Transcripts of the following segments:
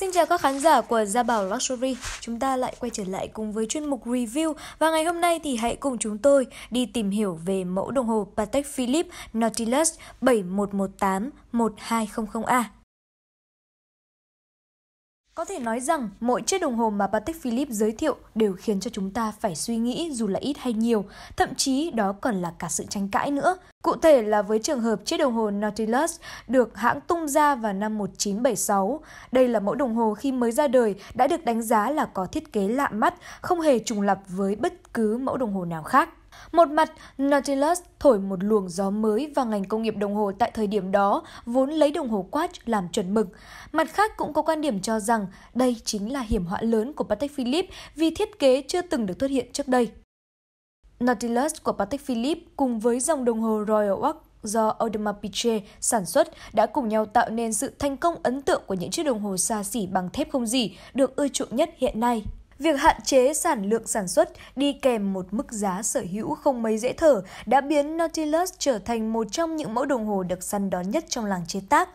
Xin chào các khán giả của Gia Bảo Luxury, chúng ta lại quay trở lại cùng với chuyên mục review và ngày hôm nay thì hãy cùng chúng tôi đi tìm hiểu về mẫu đồng hồ Patek Philippe Nautilus 7118 1200A. Có thể nói rằng mỗi chiếc đồng hồ mà Patek Philippe giới thiệu đều khiến cho chúng ta phải suy nghĩ dù là ít hay nhiều, thậm chí đó còn là cả sự tranh cãi nữa. Cụ thể là với trường hợp chiếc đồng hồ Nautilus được hãng tung ra vào năm 1976. Đây là mẫu đồng hồ khi mới ra đời đã được đánh giá là có thiết kế lạ mắt, không hề trùng lập với bất cứ mẫu đồng hồ nào khác. Một mặt, Nautilus thổi một luồng gió mới vào ngành công nghiệp đồng hồ tại thời điểm đó, vốn lấy đồng hồ Quartz làm chuẩn mực. Mặt khác cũng có quan điểm cho rằng đây chính là hiểm họa lớn của Patek Philippe vì thiết kế chưa từng được xuất hiện trước đây. Nautilus của Patek Philippe cùng với dòng đồng hồ Royal Oak do Audemars Piguet sản xuất đã cùng nhau tạo nên sự thành công ấn tượng của những chiếc đồng hồ xa xỉ bằng thép không dỉ được ưa chuộng nhất hiện nay. Việc hạn chế sản lượng sản xuất đi kèm một mức giá sở hữu không mấy dễ thở đã biến Nautilus trở thành một trong những mẫu đồng hồ được săn đón nhất trong làng chế tác.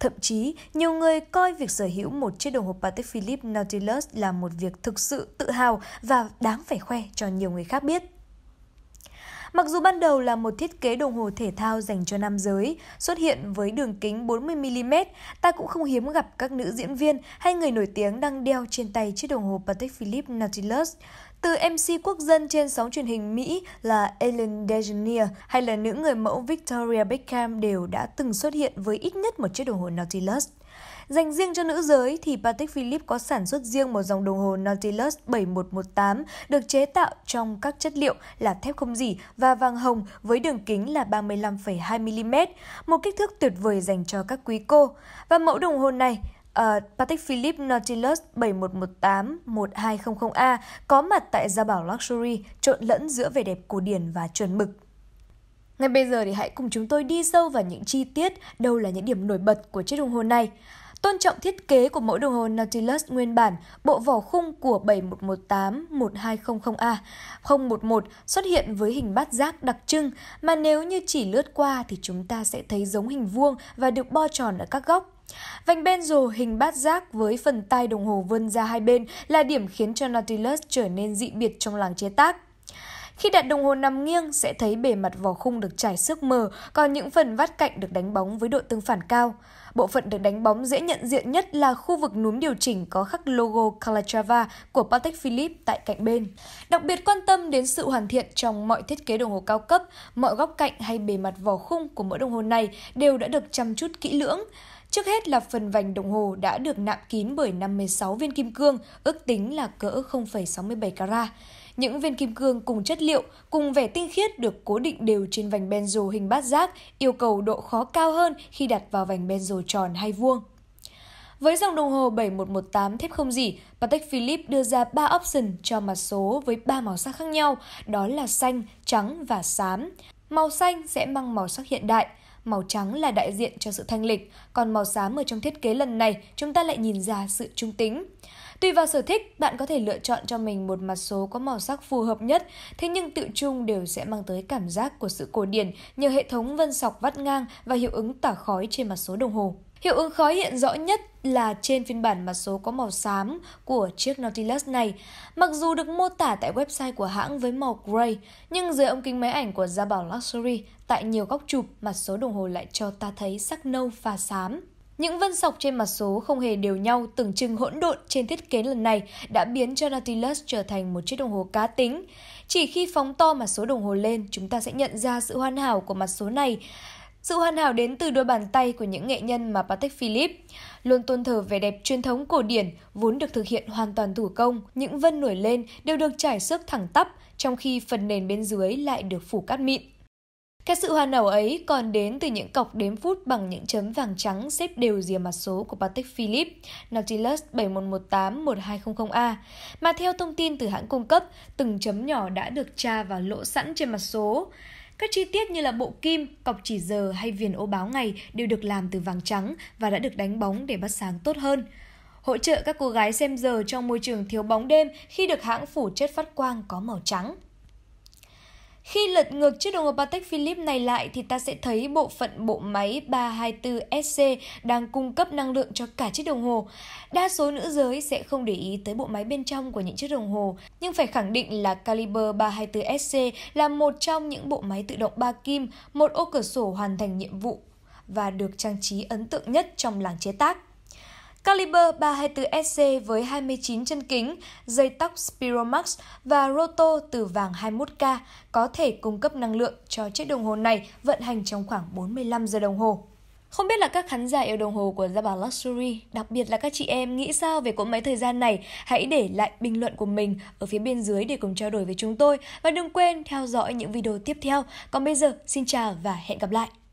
Thậm chí, nhiều người coi việc sở hữu một chiếc đồng hồ Patek Philippe Nautilus là một việc thực sự tự hào và đáng phải khoe cho nhiều người khác biết. Mặc dù ban đầu là một thiết kế đồng hồ thể thao dành cho nam giới, xuất hiện với đường kính 40mm, ta cũng không hiếm gặp các nữ diễn viên hay người nổi tiếng đang đeo trên tay chiếc đồng hồ Patek Philippe Nautilus. Từ MC quốc dân trên sóng truyền hình Mỹ là Ellen DeGeneres hay là nữ người mẫu Victoria Beckham đều đã từng xuất hiện với ít nhất một chiếc đồng hồ Nautilus. Dành riêng cho nữ giới thì Patek Philippe có sản xuất riêng một dòng đồng hồ Nautilus 7118 được chế tạo trong các chất liệu là thép không dỉ và vàng hồng với đường kính là 35,2mm, một kích thước tuyệt vời dành cho các quý cô. Và mẫu đồng hồ này uh, ờ, Patek Philippe Nautilus 7118-1200A có mặt tại Gia Bảo Luxury, trộn lẫn giữa vẻ đẹp cổ điển và chuẩn mực. Ngay bây giờ thì hãy cùng chúng tôi đi sâu vào những chi tiết, đâu là những điểm nổi bật của chiếc đồng hồ này. Tôn trọng thiết kế của mẫu đồng hồ Nautilus nguyên bản, bộ vỏ khung của 7118-1200A 011 xuất hiện với hình bát giác đặc trưng mà nếu như chỉ lướt qua thì chúng ta sẽ thấy giống hình vuông và được bo tròn ở các góc. Vành bên rồ hình bát giác với phần tay đồng hồ vươn ra hai bên là điểm khiến cho Nautilus trở nên dị biệt trong làng chế tác. Khi đặt đồng hồ nằm nghiêng sẽ thấy bề mặt vỏ khung được trải sức mờ, còn những phần vát cạnh được đánh bóng với độ tương phản cao. Bộ phận được đánh bóng dễ nhận diện nhất là khu vực núm điều chỉnh có khắc logo Calatrava của Patek Philippe tại cạnh bên. Đặc biệt quan tâm đến sự hoàn thiện trong mọi thiết kế đồng hồ cao cấp, mọi góc cạnh hay bề mặt vỏ khung của mỗi đồng hồ này đều đã được chăm chút kỹ lưỡng. Trước hết là phần vành đồng hồ đã được nạm kín bởi 56 viên kim cương, ước tính là cỡ 0,67 carat. Những viên kim cương cùng chất liệu, cùng vẻ tinh khiết được cố định đều trên vành benzo hình bát giác, yêu cầu độ khó cao hơn khi đặt vào vành benzo tròn hay vuông. Với dòng đồng hồ 7118 thép không dỉ, Patek Philippe đưa ra 3 option cho mặt số với 3 màu sắc khác nhau, đó là xanh, trắng và xám. Màu xanh sẽ mang màu sắc hiện đại, Màu trắng là đại diện cho sự thanh lịch, còn màu xám ở trong thiết kế lần này chúng ta lại nhìn ra sự trung tính. Tùy vào sở thích, bạn có thể lựa chọn cho mình một mặt số có màu sắc phù hợp nhất, thế nhưng tự chung đều sẽ mang tới cảm giác của sự cổ điển nhờ hệ thống vân sọc vắt ngang và hiệu ứng tỏa khói trên mặt số đồng hồ. Hiệu ứng khói hiện rõ nhất là trên phiên bản mặt số có màu xám của chiếc Nautilus này. Mặc dù được mô tả tại website của hãng với màu gray, nhưng dưới ống kính máy ảnh của gia bảo Luxury, tại nhiều góc chụp, mặt số đồng hồ lại cho ta thấy sắc nâu và xám. Những vân sọc trên mặt số không hề đều nhau, tưởng chừng hỗn độn trên thiết kế lần này đã biến cho Nautilus trở thành một chiếc đồng hồ cá tính. Chỉ khi phóng to mặt số đồng hồ lên, chúng ta sẽ nhận ra sự hoàn hảo của mặt số này. Sự hoàn hảo đến từ đôi bàn tay của những nghệ nhân mà Patek Philippe luôn tôn thờ vẻ đẹp truyền thống cổ điển vốn được thực hiện hoàn toàn thủ công. Những vân nổi lên đều được trải xước thẳng tắp, trong khi phần nền bên dưới lại được phủ cát mịn. Cái sự hoàn hảo ấy còn đến từ những cọc đếm phút bằng những chấm vàng trắng xếp đều rìa mặt số của Patek Philippe Nautilus 7118-1200A, mà theo thông tin từ hãng cung cấp, từng chấm nhỏ đã được tra vào lỗ sẵn trên mặt số. Các chi tiết như là bộ kim, cọc chỉ giờ hay viền ô báo ngày đều được làm từ vàng trắng và đã được đánh bóng để bắt sáng tốt hơn. Hỗ trợ các cô gái xem giờ trong môi trường thiếu bóng đêm khi được hãng phủ chất phát quang có màu trắng. Khi lật ngược chiếc đồng hồ Patek Philippe này lại thì ta sẽ thấy bộ phận bộ máy 324SC đang cung cấp năng lượng cho cả chiếc đồng hồ. Đa số nữ giới sẽ không để ý tới bộ máy bên trong của những chiếc đồng hồ, nhưng phải khẳng định là Caliber 324SC là một trong những bộ máy tự động ba kim, một ô cửa sổ hoàn thành nhiệm vụ và được trang trí ấn tượng nhất trong làng chế tác. Caliber 324SC với 29 chân kính, dây tóc Spiromax và roto từ vàng 21K có thể cung cấp năng lượng cho chiếc đồng hồ này vận hành trong khoảng 45 giờ đồng hồ. Không biết là các khán giả yêu đồng hồ của Gia Bảo Luxury, đặc biệt là các chị em nghĩ sao về cỗ máy thời gian này, hãy để lại bình luận của mình ở phía bên dưới để cùng trao đổi với chúng tôi. Và đừng quên theo dõi những video tiếp theo. Còn bây giờ, xin chào và hẹn gặp lại!